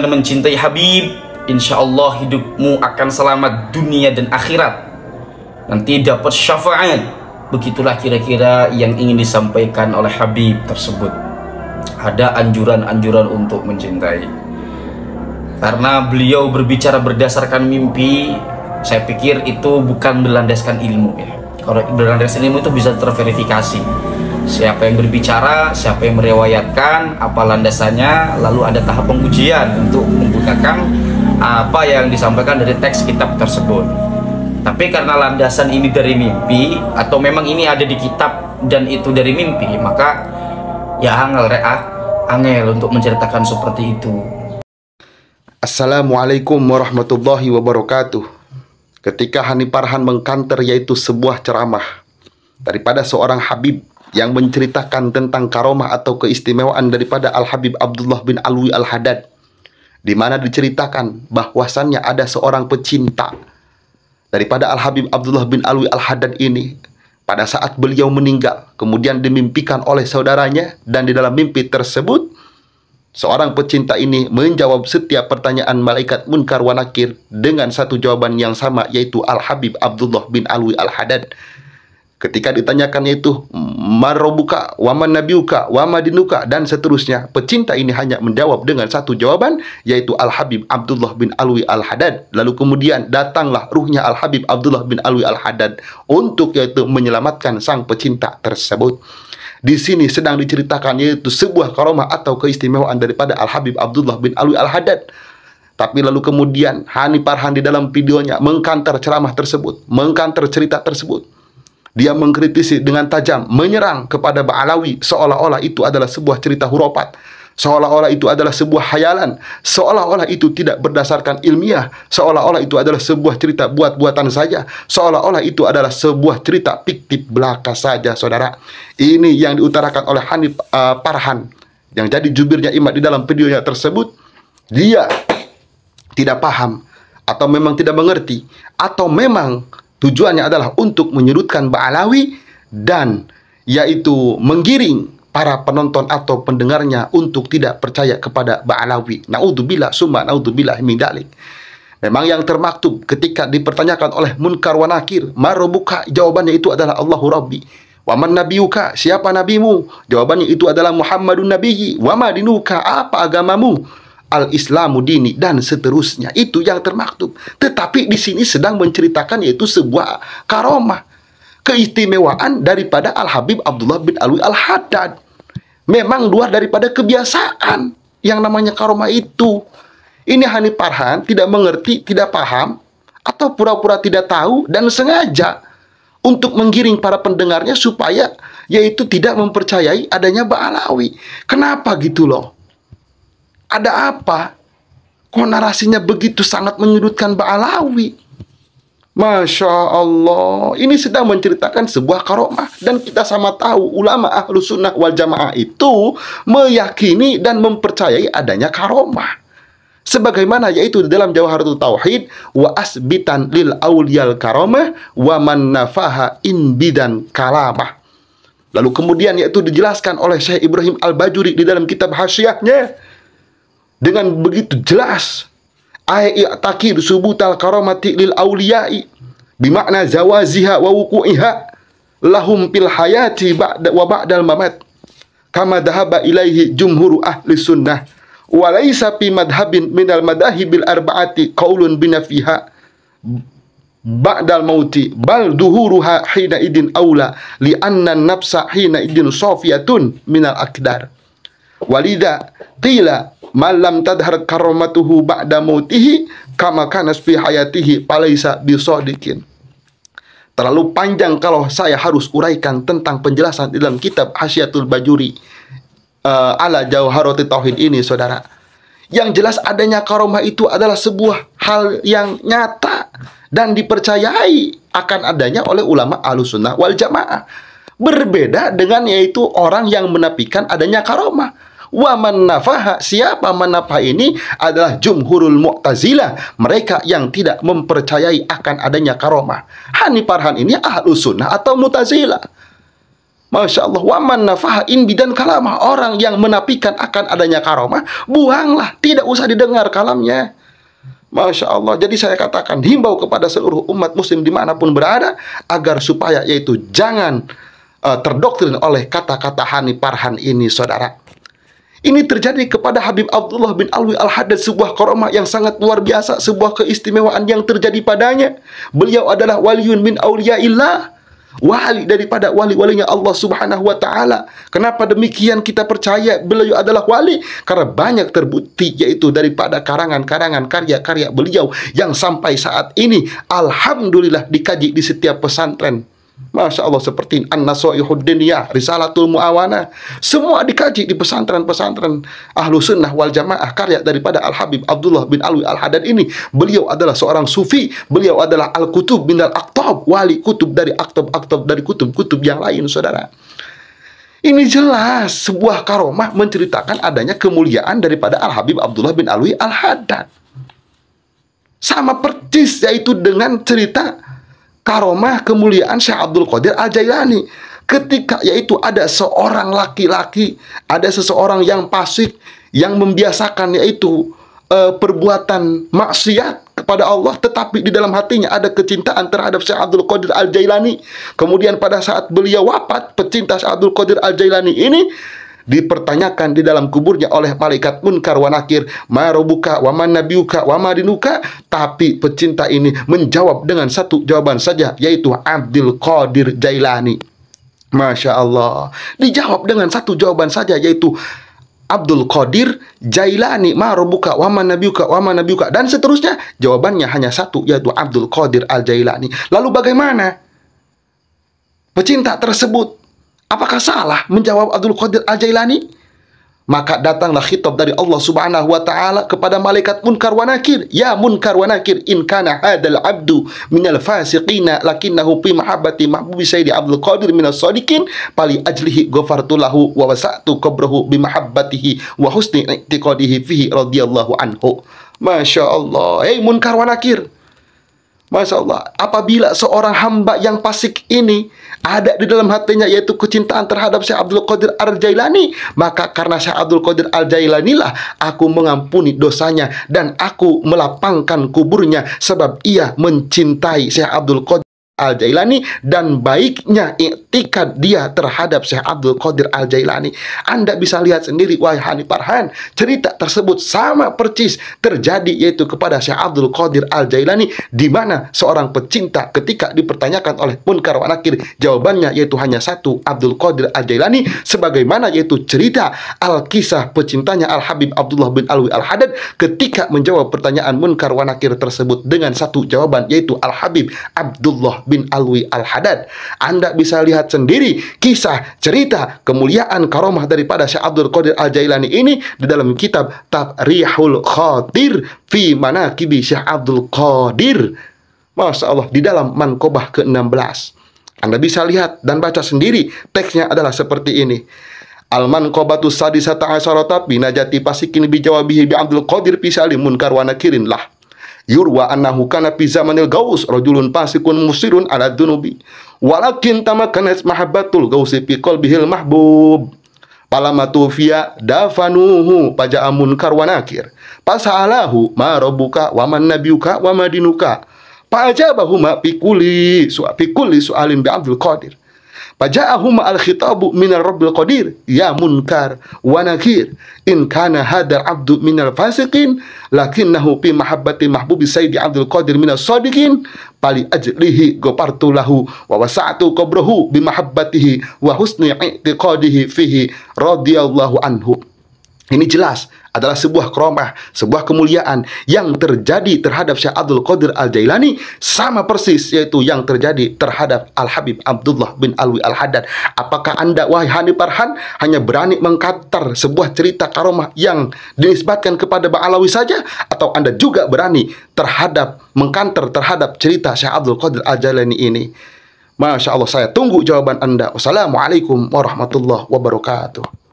dan mencintai Habib Insya Allah hidupmu akan selamat dunia dan akhirat Nanti dapat syafaat Begitulah kira-kira yang ingin disampaikan oleh Habib tersebut Ada anjuran-anjuran untuk mencintai Karena beliau berbicara berdasarkan mimpi Saya pikir itu bukan berlandaskan ilmu ya Kalau berlandaskan ilmu itu bisa terverifikasi siapa yang berbicara, siapa yang merewayatkan, apa landasannya, lalu ada tahap pengujian untuk menggunakan apa yang disampaikan dari teks kitab tersebut. Tapi karena landasan ini dari mimpi atau memang ini ada di kitab dan itu dari mimpi, maka ya angel rea, ah, angel untuk menceritakan seperti itu. Assalamualaikum warahmatullahi wabarakatuh. Ketika Hani Parhan mengkanter yaitu sebuah ceramah daripada seorang Habib yang menceritakan tentang karomah atau keistimewaan daripada Al-Habib Abdullah bin Alwi Al-Hadad di mana diceritakan bahwasannya ada seorang pecinta daripada Al-Habib Abdullah bin Alwi Al-Hadad ini pada saat beliau meninggal kemudian dimimpikan oleh saudaranya dan di dalam mimpi tersebut seorang pecinta ini menjawab setiap pertanyaan malaikat munkar wa nakir dengan satu jawaban yang sama yaitu Al-Habib Abdullah bin Alwi Al-Hadad ketika ditanyakan itu marobuka, waman nabiuka, wamadinuka, dan seterusnya. Pecinta ini hanya menjawab dengan satu jawaban, yaitu Al-Habib Abdullah bin Alwi Al-Hadad. Lalu kemudian datanglah ruhnya Al-Habib Abdullah bin Alwi Al-Hadad untuk yaitu menyelamatkan sang pecinta tersebut. Di sini sedang diceritakan yaitu sebuah karomah atau keistimewaan daripada Al-Habib Abdullah bin Alwi Al-Hadad. Tapi lalu kemudian Hani Parhan di dalam videonya mengkantar ceramah tersebut, mengkantar cerita tersebut dia mengkritisi dengan tajam, menyerang kepada Ba'alawi seolah-olah itu adalah sebuah cerita huropat, Seolah-olah itu adalah sebuah hayalan, seolah-olah itu tidak berdasarkan ilmiah, seolah-olah itu adalah sebuah cerita buat-buatan saja, seolah-olah itu adalah sebuah cerita fiktif belaka saja, saudara. Ini yang diutarakan oleh Hanif uh, eh, Parhan yang jadi jubirnya Imat di dalam videonya tersebut. Dia tidak paham atau memang tidak mengerti atau memang Tujuannya adalah untuk menyudutkan Ba'alawi dan yaitu menggiring para penonton atau pendengarnya untuk tidak percaya kepada Ba'alawi. Na'udzubillah summa na'udzubillah min dalik. Memang yang termaktub ketika dipertanyakan oleh Munkar wa Nakir, marobuka jawabannya itu adalah Allahu Rabbi. Waman nabiyuka? Siapa nabimu? Jawabannya itu adalah Muhammadun nabiyyi. Wama dinuka? Apa agamamu? al-islamu dini dan seterusnya. Itu yang termaktub. Tetapi di sini sedang menceritakan yaitu sebuah karomah keistimewaan daripada Al-Habib Abdullah bin Alwi Al-Haddad. Memang luar daripada kebiasaan yang namanya karomah itu. Ini Hanif Parhan tidak mengerti, tidak paham, atau pura-pura tidak tahu dan sengaja untuk menggiring para pendengarnya supaya yaitu tidak mempercayai adanya Ba'alawi. Kenapa gitu loh? ada apa? Kok narasinya begitu sangat menyudutkan Ba'alawi? Masya Allah, ini sedang menceritakan sebuah karomah dan kita sama tahu ulama ahlu sunnah wal jamaah itu meyakini dan mempercayai adanya karomah. Sebagaimana yaitu dalam Jawaharatul Tauhid wa asbitan lil awliyal karomah wa man nafaha bidan kalamah. Lalu kemudian yaitu dijelaskan oleh Syekh Ibrahim Al-Bajuri di dalam kitab hasyiahnya dengan begitu jelas ayat takir subutal karamati lil auliyai bimakna zawaziha wa wuku'iha lahum fil hayati ba'da wa ba'dal mamat kama dahaba ilaihi jumhuru ahli sunnah wa laisa fi madhhabin minal madahibil arba'ati qaulun binafiha ba'dal mauti bal duhuruha hina idin aula li anna nafsa hina idin safiyatun minal akdar walida qila malam tadhar karamatuhu ba'da mautihi kama kana fi hayatihi palaisa bisadiqin terlalu panjang kalau saya harus uraikan tentang penjelasan di dalam kitab Hasyatul Bajuri uh, ala Jauharati Tauhid ini saudara yang jelas adanya karomah itu adalah sebuah hal yang nyata dan dipercayai akan adanya oleh ulama alusunah wal jamaah berbeda dengan yaitu orang yang menapikan adanya karomah Waman nafaha siapa menafah ini adalah jumhurul mu'tazilah. Mereka yang tidak mempercayai akan adanya karomah. Haniparhan ini ahlu sunnah atau mutazilah. Masya Allah, waman nafaha in bidan kalamah. Orang yang menapikan akan adanya karomah, buanglah. Tidak usah didengar kalamnya. Masya Allah, jadi saya katakan himbau kepada seluruh umat muslim dimanapun berada agar supaya yaitu jangan uh, terdoktrin oleh kata-kata Hani Parhan ini saudara. Ini terjadi kepada Habib Abdullah bin Alwi Al-Haddad sebuah karomah yang sangat luar biasa, sebuah keistimewaan yang terjadi padanya. Beliau adalah waliun min auliyaillah wali daripada wali-walinya Allah Subhanahu wa taala. Kenapa demikian kita percaya beliau adalah wali? Karena banyak terbukti yaitu daripada karangan-karangan karya-karya beliau yang sampai saat ini alhamdulillah dikaji di setiap pesantren. Masya Allah seperti An-Nasoihud Risalatul Mu'awana Semua dikaji di pesantren-pesantren Ahlu Sunnah wal Jamaah Karya daripada Al-Habib Abdullah bin Alwi Al-Hadad ini Beliau adalah seorang sufi Beliau adalah Al-Kutub bin Al-Aktab Wali Kutub dari Aktab-Aktab dari Kutub-Kutub yang lain saudara ini jelas sebuah karomah menceritakan adanya kemuliaan daripada Al-Habib Abdullah bin Alwi Al-Haddad. Sama persis yaitu dengan cerita karomah kemuliaan Syekh Abdul Qadir Al-Jailani ketika yaitu ada seorang laki-laki, ada seseorang yang pasif yang membiasakan yaitu e, perbuatan maksiat kepada Allah tetapi di dalam hatinya ada kecintaan terhadap Syekh Abdul Qadir Al-Jailani. Kemudian pada saat beliau wafat, pecinta Syekh Abdul Qadir Al-Jailani ini dipertanyakan di dalam kuburnya oleh malaikat munkar wa nakir ma wa man nabiuka wa madinuka tapi pecinta ini menjawab dengan satu jawaban saja yaitu Abdul Qadir Jailani Masya Allah dijawab dengan satu jawaban saja yaitu Abdul Qadir, Jailani, Marobuka, Waman Nabiuka, man Nabiuka, dan seterusnya. Jawabannya hanya satu, yaitu Abdul Qadir Al-Jailani. Lalu bagaimana? Pecinta tersebut Apakah salah menjawab Abdul Qadir Al-Jailani? Maka datanglah khitab dari Allah Subhanahu wa taala kepada malaikat Munkar wa Nakir, "Ya Munkar wa Nakir, in kana hadal abdu minal fasiqina lakinnahu fi mahabbati mahbubi sayyidi Abdul Qadir al sadiqin pali ajlihi gafartulahu lahu wa wasa'tu qabrahu bi mahabbatihi wa husni i'tiqadihi fihi anhu." Masya Allah. Hei Munkar wa Nakir. Masya Allah, apabila seorang hamba yang pasik ini ada di dalam hatinya yaitu kecintaan terhadap Syekh Abdul Qadir Al-Jailani, maka karena Syekh Abdul Qadir Al-Jailani lah aku mengampuni dosanya dan aku melapangkan kuburnya sebab ia mencintai Syekh Abdul Qadir Al-Jailani dan baiknya iktikad dia terhadap Syekh Abdul Qadir Al-Jailani. Anda bisa lihat sendiri wahai Hani Parhan, cerita tersebut sama persis terjadi yaitu kepada Syekh Abdul Qadir Al-Jailani di mana seorang pecinta ketika dipertanyakan oleh Munkar wa Nakir, jawabannya yaitu hanya satu, Abdul Qadir Al-Jailani sebagaimana yaitu cerita Al-Kisah pecintanya Al-Habib Abdullah bin Alwi Al-Hadad ketika menjawab pertanyaan Munkar wa Nakir tersebut dengan satu jawaban yaitu Al-Habib Abdullah bin Alwi Al-Hadad. Anda bisa lihat sendiri kisah, cerita, kemuliaan karomah daripada Syekh Abdul Qadir Al-Jailani ini di dalam kitab Tafrihul Khatir fi Manaqibi Syekh Abdul Qadir. Masya Allah, di dalam mankobah ke-16. Anda bisa lihat dan baca sendiri, teksnya adalah seperti ini. Alman kobatus sadisata asyarata binajati pasikin bijawabihi bi Abdul Qadir pisali munkar wa lah yurwa annahu kana fi zamanil gaus rajulun fasikun musirun ala dunubi walakin tamakanat mahabbatul gausi fi qalbihil mahbub palama tufia dafanuhu paja amun wa nakir fasalahu ma rabbuka wa man nabiyuka wa madinuka Pajabahuma pikuli su pikuli alim bi Abdul Qadir Faja'ahuma al-khitabu minal rabbil qadir ya munkar wa nakir in kana hadal abdu minal fasiqin lakinnahu pi mahabbati mahbubi sayyidi abdul qadir minal sadiqin pali ajlihi gopartu lahu wa wasa'atu qabrahu bimahabbatihi wa husni i'tiqadihi fihi radhiyallahu anhu ini jelas adalah sebuah keromah, sebuah kemuliaan yang terjadi terhadap Syekh Abdul Qadir Al-Jailani sama persis yaitu yang terjadi terhadap Al-Habib Abdullah bin Alwi Al-Haddad. Apakah Anda wahai Hani Parhan hanya berani mengkatar sebuah cerita karomah yang dinisbatkan kepada Ba'alawi saja atau Anda juga berani terhadap mengkanter terhadap cerita Syekh Abdul Qadir Al-Jailani ini? Masya Allah, saya tunggu jawaban Anda. Wassalamualaikum warahmatullahi wabarakatuh.